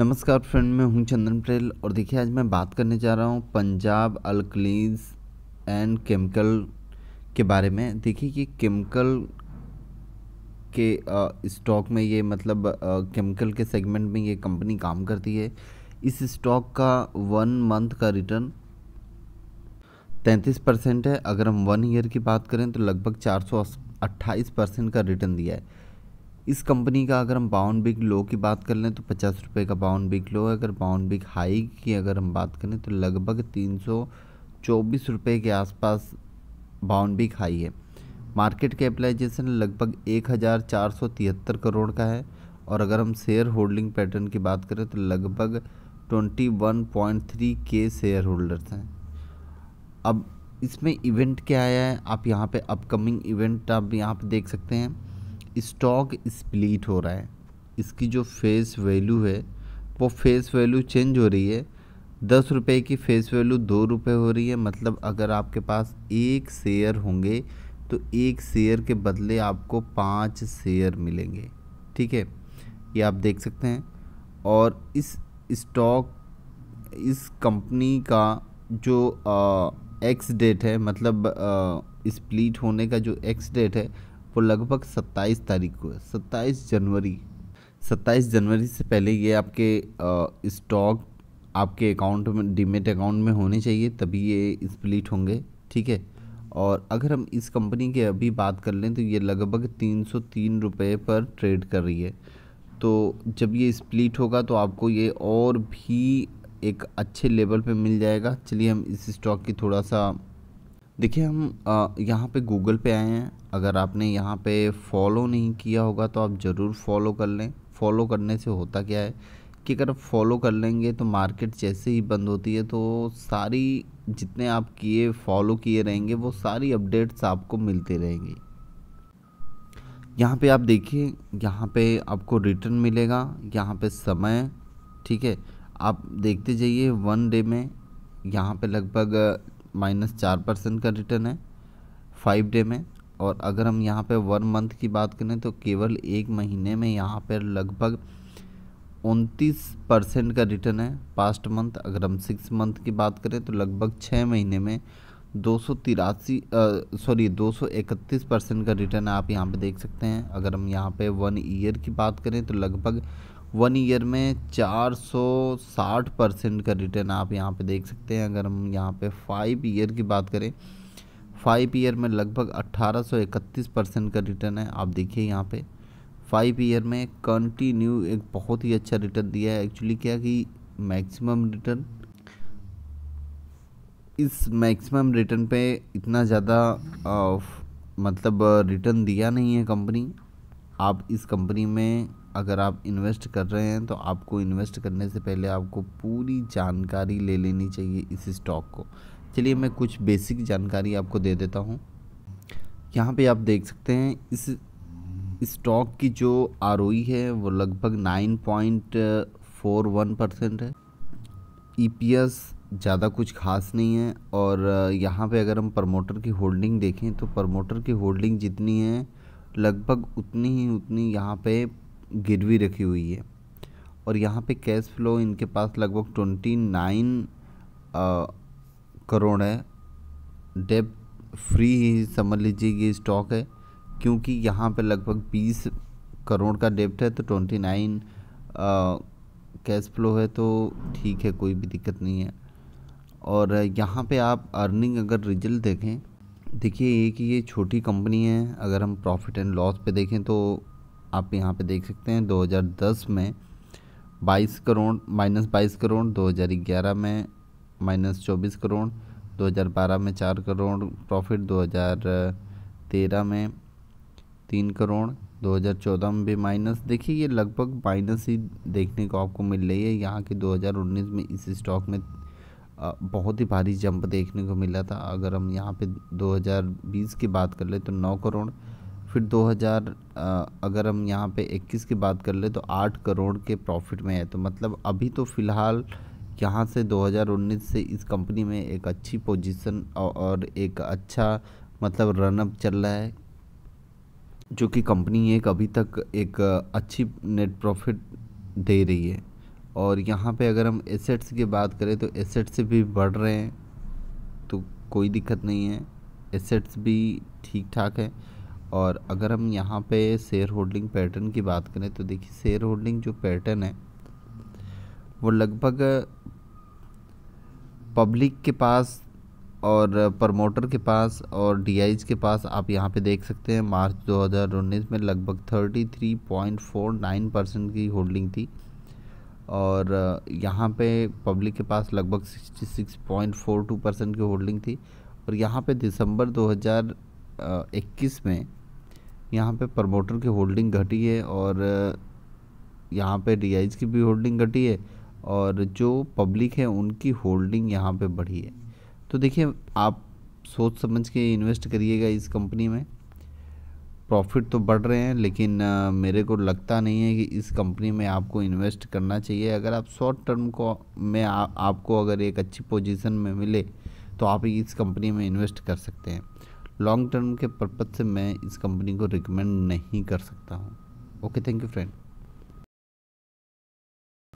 नमस्कार फ्रेंड मैं हूं चंदन पटेल और देखिए आज मैं बात करने जा रहा हूं पंजाब अल्कलीज एंड केमिकल के बारे में देखिए कि केमिकल के स्टॉक में ये मतलब केमिकल के सेगमेंट में ये कंपनी काम करती है इस स्टॉक का वन मंथ का रिटर्न तैंतीस परसेंट है अगर हम वन ईयर की बात करें तो लगभग चार सौ अट्ठाईस परसेंट का रिटर्न दिया है इस कंपनी का अगर हम बाउंड बिग लो की बात कर लें तो पचास रुपये का बाउंड बिग लो है अगर बाउंड बिग हाई की अगर हम बात करें तो लगभग तीन सौ चौबीस रुपये के आसपास बाउंड बिग हाई है मार्केट कैपिटलाइजेशन लगभग एक हज़ार चार सौ तिहत्तर करोड़ का है और अगर हम शेयर होल्डिंग पैटर्न की बात करें तो लगभग ट्वेंटी वन पॉइंट थ्री के शेयर होल्डर्स हैं अब इसमें इवेंट क्या आया है आप यहाँ पे अपकमिंग इवेंट आप यहाँ पे देख सकते हैं स्टॉक स्प्लिट हो रहा है इसकी जो फेस वैल्यू है वो फेस वैल्यू चेंज हो रही है दस रुपये की फेस वैल्यू दो रुपये हो रही है मतलब अगर आपके पास एक शेयर होंगे तो एक शेयर के बदले आपको पाँच शेयर मिलेंगे ठीक है ये आप देख सकते हैं और इस स्टॉक इस कंपनी का जो आ, एक्स डेट है मतलब स्प्लिट होने का जो एक्स डेट है वो लगभग 27 तारीख को है 27 जनवरी 27 जनवरी से पहले ये आपके स्टॉक आपके अकाउंट में डीमेट अकाउंट में होने चाहिए तभी ये स्प्लिट होंगे ठीक है और अगर हम इस कंपनी के अभी बात कर लें तो ये लगभग तीन सौ तीन रुपये पर ट्रेड कर रही है तो जब ये स्प्लिट होगा तो आपको ये और भी एक अच्छे लेवल पे मिल जाएगा चलिए हम इस स्टॉक की थोड़ा सा देखिए हम यहाँ पे गूगल पे आए हैं अगर आपने यहाँ पे फॉलो नहीं किया होगा तो आप ज़रूर फॉलो कर लें फॉलो करने से होता क्या है कि अगर आप फॉलो कर लेंगे तो मार्केट जैसे ही बंद होती है तो सारी जितने आप किए फॉलो किए रहेंगे वो सारी अपडेट्स आपको मिलती रहेंगी यहाँ पे आप देखिए यहाँ पे आपको रिटर्न मिलेगा यहाँ पे समय ठीक है आप देखते जाइए वन डे में यहाँ पे लगभग माइनस चार परसेंट का रिटर्न है फाइव डे में और अगर हम यहाँ पे वन मंथ की बात करें तो केवल एक महीने में यहाँ पर लगभग उनतीस परसेंट का रिटर्न है पास्ट मंथ अगर हम सिक्स मंथ की बात करें तो लगभग छः महीने में दो सौ तिरासी सॉरी दो सौ इकतीस परसेंट का रिटर्न आप यहाँ पे देख सकते हैं अगर हम यहाँ पे वन ईयर की बात करें तो लगभग वन ईयर में 460 परसेंट का रिटर्न आप यहाँ पे देख सकते हैं अगर हम यहाँ पे फाइव ईयर की बात करें फाइव ईयर में लगभग 1831 परसेंट का रिटर्न है आप देखिए यहाँ पे फाइव ईयर में कंटिन्यू एक बहुत ही अच्छा रिटर्न दिया है एक्चुअली क्या कि मैक्सिमम रिटर्न इस मैक्सिमम रिटर्न पे इतना ज़्यादा मतलब रिटर्न दिया नहीं है कंपनी आप इस कंपनी में अगर आप इन्वेस्ट कर रहे हैं तो आपको इन्वेस्ट करने से पहले आपको पूरी जानकारी ले लेनी चाहिए इस स्टॉक को चलिए मैं कुछ बेसिक जानकारी आपको दे देता हूँ यहाँ पे आप देख सकते हैं इस स्टॉक की जो आर है वो लगभग nine point four one percent है ई ज़्यादा कुछ खास नहीं है और यहाँ पे अगर हम प्रमोटर की होल्डिंग देखें तो प्रमोटर की होल्डिंग जितनी है लगभग उतनी ही उतनी यहाँ पे गिरवी रखी हुई है और यहाँ पे कैश फ्लो इनके पास लगभग ट्वेंटी नाइन करोड़ है डेप फ्री ही समझ लीजिए कि स्टॉक है क्योंकि यहाँ पे लगभग बीस करोड़ का डेप्ट है तो ट्वेंटी नाइन कैश फ्लो है तो ठीक है कोई भी दिक्कत नहीं है और यहाँ पे आप अर्निंग अगर रिजल्ट देखें देखिए एक ये छोटी कंपनी है अगर हम प्रॉफिट एंड लॉस पे देखें तो आप यहाँ पे देख सकते हैं 2010 में 22 करोड़ माइनस बाईस करोड़ 2011 में माइनस चौबीस करोड़ 2012 में चार करोड़ प्रॉफिट 2013 में तीन करोड़ 2014 में भी माइनस देखिए ये लगभग माइनस ही देखने को आपको मिल रही है यहाँ के 2019 में इस स्टॉक में बहुत ही भारी जंप देखने को मिला था अगर हम यहाँ पे 2020 की बात कर ले तो 9 करोड़ फिर 2000 अगर हम यहाँ पे 21 की बात कर ले तो 8 करोड़ के प्रॉफिट में है तो मतलब अभी तो फ़िलहाल यहाँ से 2019 से इस कंपनी में एक अच्छी पोजीशन और एक अच्छा मतलब रनअप चल रहा है जो कि कंपनी एक अभी तक एक अच्छी नेट प्रॉफिट दे रही है और यहाँ पे अगर हम एसेट्स की बात करें तो एसेट्स भी बढ़ रहे हैं तो कोई दिक्कत नहीं है एसेट्स भी ठीक ठाक है और अगर हम यहाँ पे शेयर होल्डिंग पैटर्न की बात करें तो देखिए शेयर होल्डिंग जो पैटर्न है वो लगभग पब्लिक के पास और प्रमोटर के पास और डी के पास आप यहाँ पे देख सकते हैं मार्च 2019 में लगभग 33.49 परसेंट की होल्डिंग थी और यहाँ पे पब्लिक के पास लगभग 66.42 परसेंट की होल्डिंग थी और यहाँ पे दिसंबर 2021 में यहाँ पे प्रमोटर की होल्डिंग घटी है और यहाँ पे डी की भी होल्डिंग घटी है और जो पब्लिक है उनकी होल्डिंग यहाँ पे बढ़ी है तो देखिए आप सोच समझ के इन्वेस्ट करिएगा इस कंपनी में प्रॉफिट तो बढ़ रहे हैं लेकिन मेरे को लगता नहीं है कि इस कंपनी में आपको इन्वेस्ट करना चाहिए अगर आप शॉर्ट टर्म को में आ, आपको अगर एक अच्छी पोजीशन में मिले तो आप इस कंपनी में इन्वेस्ट कर सकते हैं लॉन्ग टर्म के पर्पज़ से मैं इस कंपनी को रिकमेंड नहीं कर सकता हूँ ओके थैंक यू फ्रेंड